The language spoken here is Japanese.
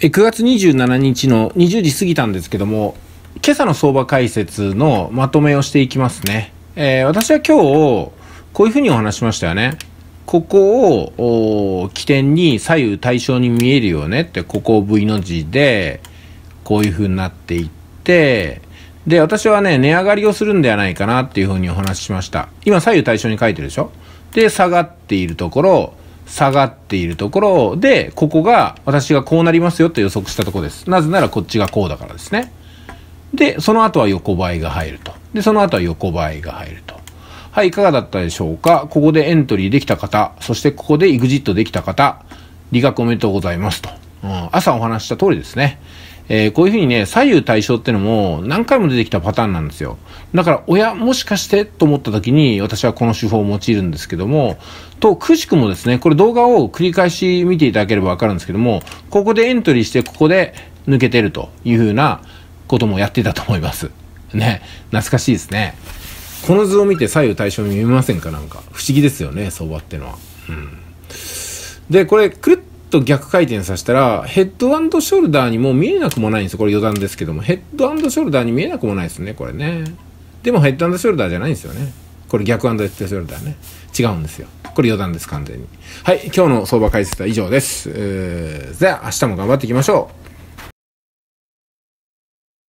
9月27日の20時過ぎたんですけども、今朝の相場解説のまとめをしていきますね。えー、私は今日、こういうふうにお話しましたよね。ここを起点に左右対称に見えるよねって、ここを V の字で、こういうふうになっていって、で、私はね、値上がりをするんではないかなっていうふうにお話ししました。今左右対称に書いてるでしょで、下がっているところ、下がっているところで、ここが私がこうなりますよと予測したところです。なぜならこっちがこうだからですね。で、その後は横ばいが入ると。で、その後は横ばいが入ると。はい、いかがだったでしょうかここでエントリーできた方、そしてここで EXIT できた方、理学おめでとうございますと。うん、朝お話した通りですね。えー、こういうふうにね、左右対称ってのも何回も出てきたパターンなんですよ。だから、親もしかしてと思った時に、私はこの手法を用いるんですけども、と、くしくもですね、これ動画を繰り返し見ていただければわかるんですけども、ここでエントリーして、ここで抜けてるというふうなこともやってたと思います。ね、懐かしいですね。この図を見て左右対称に見えませんかなんか。不思議ですよね、相場ってのは。うん。で、これ、くるっと逆回転させたら、ヘッドショルダーにも見えなくもないんですよ。これ余談ですけども。ヘッドショルダーに見えなくもないですね、これね。でもヘッドショルダーじゃないんですよね。これ逆ヘッドショルダーね。違うんですよ。これ余談です、完全に。はい、今日の相場解説は以上です。えー、じゃあ、明日も頑張っていきましょう。